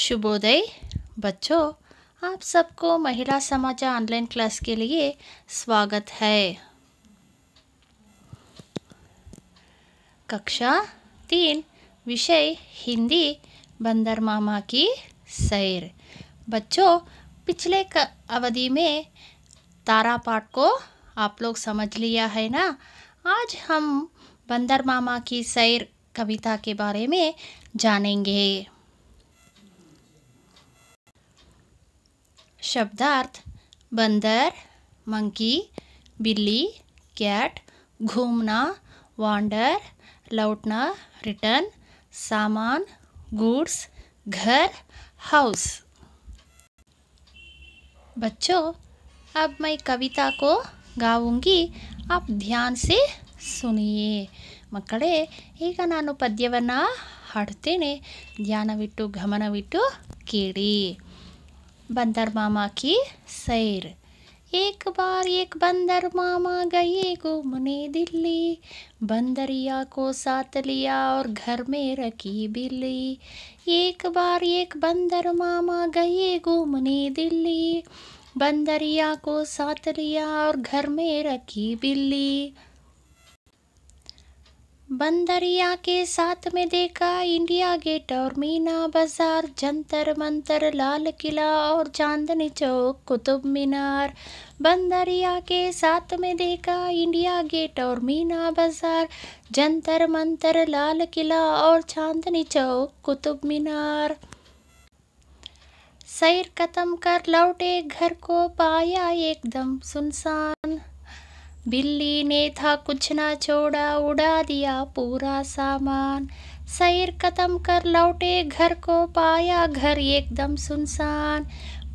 शुभोदय बच्चों आप सबको महिला समाचार ऑनलाइन क्लास के लिए स्वागत है कक्षा तीन विषय हिंदी बंदर मामा की सैर बच्चों पिछले अवधि में तारा पाठ को आप लोग समझ लिया है ना आज हम बंदर मामा की सैर कविता के बारे में जानेंगे शब्दार्थ बंदर मंकी बिल्ली कैट घूमना वांडर लौटना रिटर्न सामान गुड्स घर हाउस बच्चों अब मैं कविता को गाऊंगी आप ध्यान से ಸುನಿಯೇ ಮಕ್ಕಳೇ ಈಗ ನಾನು ಪದ್ಯವನ್ನು ಹಾಡುತ್ತೇನೆ गमन ಗಮನವಿಟ್ಟು ಕೇಳಿ बंदर मामा की सैर एक बार एक बंदर मामा गए घूमने दिल्ली बंदरिया को साथ लिया और घर में रखी बिल्ली एक बार एक बंदर मामा गए घूमने दिल्ली बंदरिया को साथ लिया और घर में रखी बिल्ली बंदरिया के साथ में देखा इंडिया गेट और मीना बाजार जंतर मंतर लाल किला और चांदनी चौक कुतुब मीनार बंदरिया के साथ में देखा इंडिया गेट और मीना बाजार जंतर मंतर लाल किला और चांदनी चौक कुतुब मीनार सैर खत्म कर लौटे घर को पाया एकदम सुनसान बिल्ली ने था कुछ ना छोड़ा उड़ा दिया पूरा सामान सैर खत्म कर लौटे घर को पाया घर एकदम सुनसान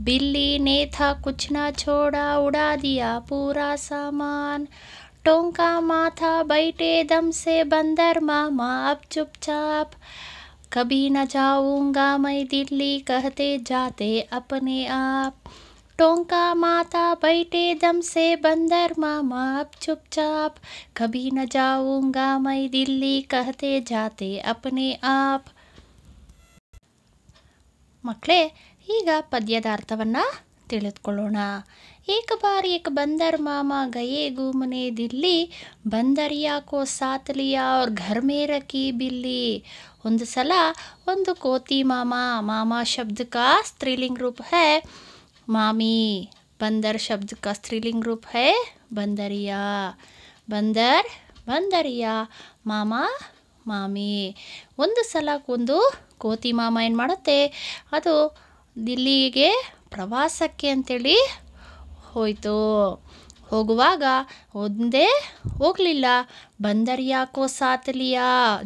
बिल्ली ने था कुछ ना छोड़ा उड़ा दिया पूरा सामान टोंका माथा बैठे दम से बंदर मामा अब चुपचाप कभी न जाऊंगा मैं दिल्ली कहते जाते अपने आप टोंका माता बैठे दम से बंदर मामा अब चुपचाप कभी न जाऊंगा मैं दिल्ली कहते जाते अपने आप ಮಕ್ಕಳೇ ಈಗ ಪದ್ಯದ ಅರ್ಥವನ್ನು ತಿಳಿದುಕೊಳ್ಳೋಣ ಏಕ ಬಾರ್ ಏಕ ಬಂದರ್ ಮಾಮ ಗಯೇ ಗೂಮನೆ ದಿಲ್ಲಿ ಬಂದರಿಯಾ ಕೋ ಸಾತಲಿಯಾ ಅವ್ರ ಘರ್ ಮೇ ರಕಿ ಬಿಲ್ಲಿ ಒಂದು ಸಲ ಒಂದು ಕೋತಿ ಮಾಮ ಮಾಮ ಶಬ್ದ ಕಾ ಸ್ತ್ರೀಲಿಂಗ್ ರೂಪ ಹೇ मामी बंदर शब्द का स्त्रीलिंग रूप है बंदरिया ಬಂದರ್ ಬಂದರಿಯ ಮಾಮ ಮಾಮಿ ಒಂದು ಸಲ ಒಂದು ಕೋತಿ ಮಾಮ ಏನು ಮಾಡುತ್ತೆ ಅದು ದಿಲ್ಲಿಗೆ ಪ್ರವಾಸಕ್ಕೆ ಅಂಥೇಳಿ ಹೋಯಿತು ಹೋಗುವಾಗ ಒಂದೇ ಹೋಗಲಿಲ್ಲ ಕೋ ಸಾತಲಿಯ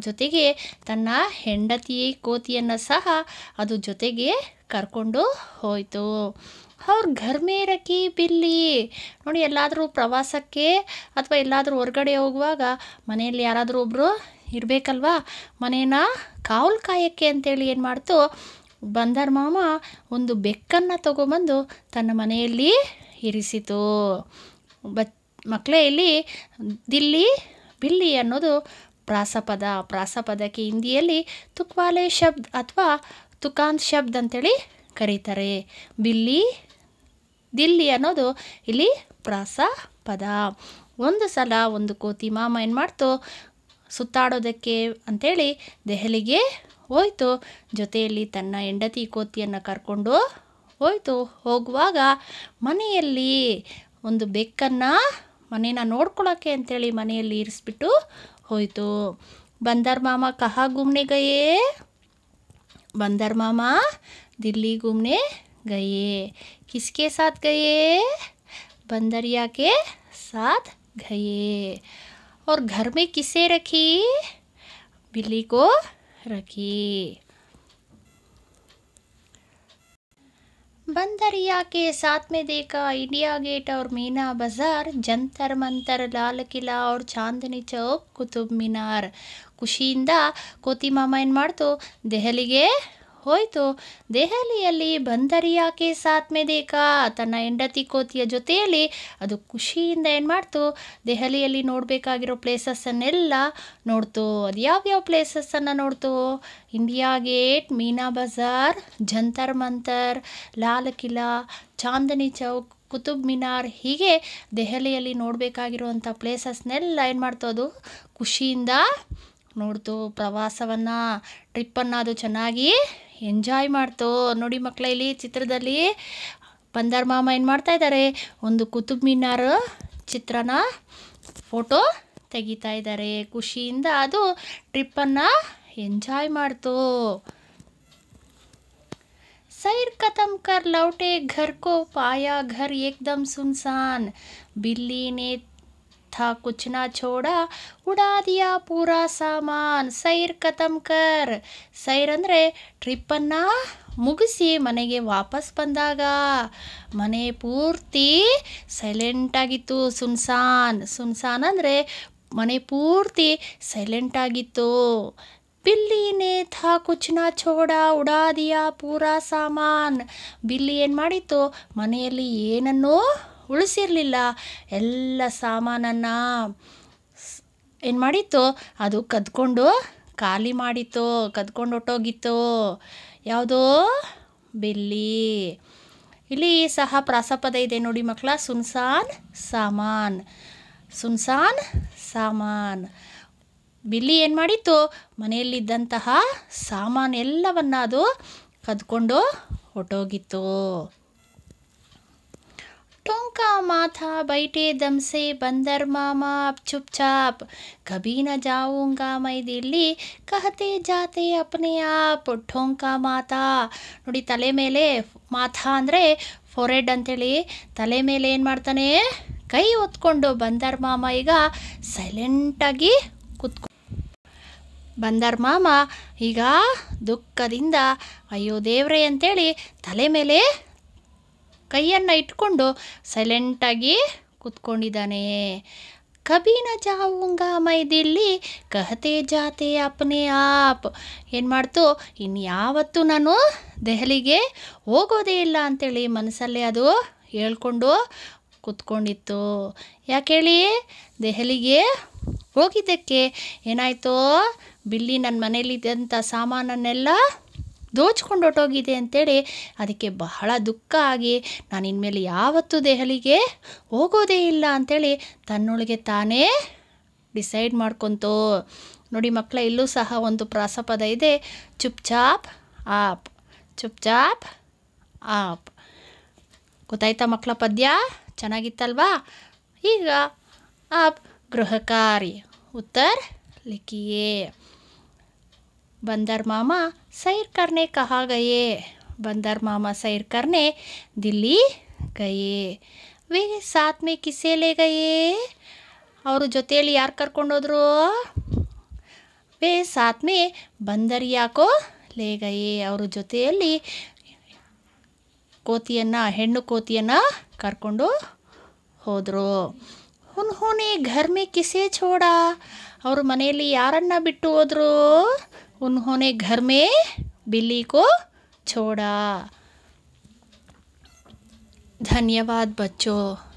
ಜೊತೆಗೆ ತನ್ನ ಹೆಂಡತಿ ಕೋತಿಯನ್ನು ಸಹ ಅದು ಜೊತೆಗೆ ಕರ್ಕೊಂಡು ಹೋಯಿತು ಅವ್ರ ಘರ್ ಬಿಲ್ಲಿ ನೋಡಿ ಎಲ್ಲಾದರೂ ಪ್ರವಾಸಕ್ಕೆ ಅಥವಾ ಎಲ್ಲಾದರೂ ಹೊರಗಡೆ ಹೋಗುವಾಗ ಮನೆಯಲ್ಲಿ ಯಾರಾದರೂ ಒಬ್ಬರು ಇರಬೇಕಲ್ವಾ ಮನೇನ ಕಾವಲು ಕಾಯಕ್ಕೆ ಅಂತೇಳಿ ಏನು ಮಾಡ್ತು ಬಂದರ್ ಮಾಮ ಒಂದು ಬೆಕ್ಕನ್ನು ತಗೊಬಂದು ತನ್ನ ಮನೆಯಲ್ಲಿ ಇರಿಸಿತು ಬಚ್ ಮಕ್ಕಳೇ ಇಲ್ಲಿ ದಿಲ್ಲಿ ಬಿಲ್ಲಿ ಅನ್ನೋದು ಪ್ರಾಸಪದ ಪ್ರಾಸಪದಕ್ಕೆ ಹಿಂದಿಯಲ್ಲಿ ತುಕ್ವಾಲೆ ಶಬ್ದ ಅಥವಾ ತುಕಾನ್ ಶಬ್ದ ಅಂತೇಳಿ ಕರೀತಾರೆ ಬಿಲ್ಲಿ ದಿಲ್ಲಿ ಅನ್ನೋದು ಇಲ್ಲಿ ಪ್ರಾಸ ಪದ ಒಂದು ಸಲ ಒಂದು ಕೋತಿ ಮಾಮ ಏನು ಮಾಡ್ತು ಸುತ್ತಾಡೋದಕ್ಕೆ ಅಂಥೇಳಿ ದೆಹಲಿಗೆ ಹೋಯ್ತು ಜೊತೆಯಲ್ಲಿ ತನ್ನ ಹೆಂಡತಿ ಕೋತಿಯನ್ನು ಕರ್ಕೊಂಡು ಹೋಯ್ತು ಹೋಗುವಾಗ ಮನೆಯಲ್ಲಿ ಒಂದು ಬೆಕ್ಕನ್ನು ಮನೇನ ನೋಡ್ಕೊಳ್ಳೋಕ್ಕೆ ಅಂಥೇಳಿ ಮನೆಯಲ್ಲಿ ಇರಿಸ್ಬಿಟ್ಟು ಹೋಯಿತು ಬಂದರ್ ಮಾಮ ಕಹ ಗುಮ್ನೆಗಯೇ बंदर मामा दिल्ली घूमने गए किसके साथ गए बंदरिया के साथ गए और घर में किसे रखी बिल्ली को रखी बंदरिया के साथ में देखा इंडिया गेट और मीना बाजार जंतर मंतर लाल किला और चांदनी चौक कुतुब मीनार ಖುಷಿಯಿಂದ ಕೋತಿ ಮಾಮ ಏನು ಮಾಡ್ತು ದೆಹಲಿಗೆ ಹೋಯ್ತು ದೆಹಲಿಯಲ್ಲಿ ಬಂದರಿ ಸಾತ್ ಸಾತ್ಮೆ ದೇಕಾ ತನ್ನ ಹೆಂಡತಿ ಕೋತಿಯ ಜೊತೆಯಲ್ಲಿ ಅದು ಖುಷಿಯಿಂದ ಏನು ಮಾಡ್ತು ದೆಹಲಿಯಲ್ಲಿ ನೋಡಬೇಕಾಗಿರೋ ಪ್ಲೇಸಸ್ಸನ್ನೆಲ್ಲ ನೋಡ್ತು ಅದು ಯಾವ್ಯಾವ ಪ್ಲೇಸಸ್ಸನ್ನು ನೋಡ್ತು ಇಂಡಿಯಾ ಗೇಟ್ ಮೀನಾ ಬಜಾರ್ ಜಂತರ್ ಮಂತರ್ ಲಾಲ್ ಕಿಲಾ ಚಾಂದನಿ ಚೌಕ್ ಕುತುಬ್ ಮಿನಾರ್ ಹೀಗೆ ದೆಹಲಿಯಲ್ಲಿ ನೋಡಬೇಕಾಗಿರುವಂಥ ಪ್ಲೇಸಸ್ನೆಲ್ಲ ಏನು ಮಾಡ್ತು ಅದು ಖುಷಿಯಿಂದ ನೋಡ್ತು ಪ್ರವಾಸವನ್ನು ಟ್ರಿಪ್ಪನ್ನು ಅದು ಚೆನ್ನಾಗಿ ಎಂಜಾಯ್ ಮಾಡ್ತು ನೋಡಿ ಮಕ್ಕಳ ಇಲ್ಲಿ ಚಿತ್ರದಲ್ಲಿ ಬಂದರ್ ಮಾಮ ಏನು ಮಾಡ್ತಾ ಇದ್ದಾರೆ ಒಂದು ಕುತುಬ್ ಮಿನಾರ್ ಚಿತ್ರನ ಫೋಟೋ ತೆಗಿತಾ ಇದ್ದಾರೆ ಖುಷಿಯಿಂದ ಅದು ಟ್ರಿಪ್ಪನ್ನು ಎಂಜಾಯ್ ಮಾಡ್ತು ಸೈರ್ ಕತಮ್ ಕರ್ ಲೌಟೆ ಘರ್ ಕೋ ಪಾಯ ಘರ್ ಏಕ್ದಮ್ ಸುನ್ಸಾನ್ ಬಿಲ್ಲಿ था कुछ ना छोड़ा ಉಡಾ ದಿಯಾ ಪೂರಾ ಸಾಮಾನ್ ಸೈರ್ ಕತಮ್ ಕರ್ ಸೈರ್ ಅಂದರೆ ಟ್ರಿಪ್ಪನ್ನು ಮುಗಿಸಿ ಮನೆಗೆ ವಾಪಸ್ ಬಂದಾಗ ಮನೆ ಪೂರ್ತಿ ಸೈಲೆಂಟಾಗಿತ್ತು ಸುನ್ಸಾನ್ ಸುನ್ಸಾನ್ ಅಂದರೆ ಮನೆ ಪೂರ್ತಿ ಸೈಲೆಂಟಾಗಿತ್ತು ಬಿಲ್ಲಿನೇ ಥಾ ಕುಚ್ನ ಚೋಡ ಉಡಾದಿಯಾ ಪೂರಾ ಸಾಮಾನ್ ಬಿಲ್ಲಿ ಏನು ಮಾಡಿತ್ತು ಮನೆಯಲ್ಲಿ ಏನನ್ನೂ ಉಳಿಸಿರಲಿಲ್ಲ ಎಲ್ಲ ಸಾಮಾನನ್ನು ಏನು ಮಾಡಿತ್ತು ಅದು ಕದ್ಕೊಂಡು ಖಾಲಿ ಮಾಡಿತ್ತು ಕದ್ಕೊಂಡು ಹೊಟ್ಟೋಗಿತ್ತು ಯಾವುದೋ ಬಿಲ್ಲಿ ಇಲ್ಲಿ ಸಹ ಪ್ರಾಸಪದ ಇದೆ ನೋಡಿ ಮಕ್ಕಳ ಸುನ್ಸಾನ್ ಸಾಮಾನ್ ಸುನ್ಸಾನ್ ಸಾಮಾನ್ ಬಿಲ್ಲಿ ಏನು ಮಾಡಿತ್ತು ಮನೆಯಲ್ಲಿದ್ದಂತಹ ಸಾಮಾನು ಎಲ್ಲವನ್ನು ಅದು ಕದ್ಕೊಂಡು ಹೊಟ್ಟೋಗಿತ್ತು ಟೊಂಕಾ ಮಾಥಾ ಬೈಟೆ ದಂಸೆ ಬಂದರ್ ಮಾಮಾ ಅಪ್ ಚುಪ್ ಚಾಪ್ ಕಬೀನ ಜಾವುಂಗ जाऊंगा ಕಹತೆ ಜಾತೆ ಅಪ್ನೆ जाते ಟೊಂಕಾ ಮಾತಾ ನೋಡಿ ತಲೆ ಮೇಲೆ ಮಾಥಾ ಅಂದರೆ ಫೋರೆಡ್ ಅಂತೇಳಿ ತಲೆ ಮೇಲೆ ಏನು ಮಾಡ್ತಾನೆ ಕೈ ಒತ್ಕೊಂಡು ಬಂದರ್ ಮಾಮ ಈಗ ಸೈಲೆಂಟಾಗಿ ಕೂತ್ಕೊ ಬಂದರ್ ಮಾಮ ಈಗ ದುಃಖದಿಂದ ಅಯ್ಯೋ ದೇವ್ರೆ ಅಂತೇಳಿ ತಲೆ ಮೇಲೆ ಕೈಯನ್ನು ಇಟ್ಕೊಂಡು ಸೈಲೆಂಟಾಗಿ ಕೂತ್ಕೊಂಡಿದ್ದಾನೆ ಕಬೀನ ಜಾವುಂಗ ಮೈದಿಲ್ಲಿ ಕಹತೆ ಜಾತೆ ಅಪ್ನೇ ಆಪ್ ಏನು ಮಾಡ್ತು ಇನ್ಯಾವತ್ತೂ ನಾನು ದೆಹಲಿಗೆ ಹೋಗೋದೇ ಇಲ್ಲ ಅಂಥೇಳಿ ಮನಸ್ಸಲ್ಲೇ ಅದು ಹೇಳ್ಕೊಂಡು ಕೂತ್ಕೊಂಡಿತ್ತು ಯಾಕೇಳಿ ದೆಹಲಿಗೆ ಹೋಗಿದ್ದಕ್ಕೆ ಏನಾಯಿತು ಬಿಲ್ಲಿ ನನ್ನ ಮನೇಲಿದ್ದಂಥ ಸಾಮಾನನ್ನೆಲ್ಲ ದೋಚ್ಕೊಂಡು ಹೊಟ್ಟೋಗಿದೆ ಅಂತೇಳಿ ಅದಕ್ಕೆ ಬಹಳ ದುಃಖ ಆಗಿ ನಾನು ಇನ್ಮೇಲೆ ಯಾವತ್ತೂ ದೆಹಲಿಗೆ ಹೋಗೋದೇ ಇಲ್ಲ ಅಂಥೇಳಿ ತನ್ನೊಳಗೆ ತಾನೇ ಡಿಸೈಡ್ ಮಾಡ್ಕೊತು ನೋಡಿ ಮಕ್ಕಳ ಇಲ್ಲೂ ಸಹ ಒಂದು ಪ್ರಾಸಪದ ಇದೆ ಚುಪ್ ಚಾಪ್ ಆಪ್ ಚುಪ್ ಚಾಪ್ ಆಪ್ ಗೊತ್ತಾಯ್ತಾ ಮಕ್ಕಳ ಪದ್ಯ ಚೆನ್ನಾಗಿತ್ತಲ್ವಾ ಈಗ ಆಪ್ ಗೃಹಕಾರಿ ಉತ್ತರ ಲಿಖಿಯೇ ಬಂದರ್ ಮಾಮ ಸೈರ್ ಕರ್ನೆ कहाँ ಬಂದರ್ ಮಾಮ मामा ಸೈರ್ ಕರ್ನೆ ದಿಲ್ಲಿ ಗಯೇ वे साथ में किसे ಅವರು ಜೊತೆಯಲ್ಲಿ ಯಾರು ಕರ್ಕೊಂಡೋದ್ರು ವೇ ಸಾತ್ ಮೇ ಲೇ ಗಯೇ ಅವ್ರ ಜೊತೆಯಲ್ಲಿ ಕೋತಿಯನ್ನು ಹೆಣ್ಣು ಕೋತಿಯನ್ನು ಕರ್ಕೊಂಡು ಹೋದರು ಹುನ್ ಘರ್ ಘರ್ಮೆ ಕಿಸೆ ಛೋಡ ಅವರು ಮನೆಯಲ್ಲಿ ಯಾರನ್ನ ಬಿಟ್ಟು ಹೋದರು उन्होंने घर में बिल्ली को छोड़ा धन्यवाद बच्चों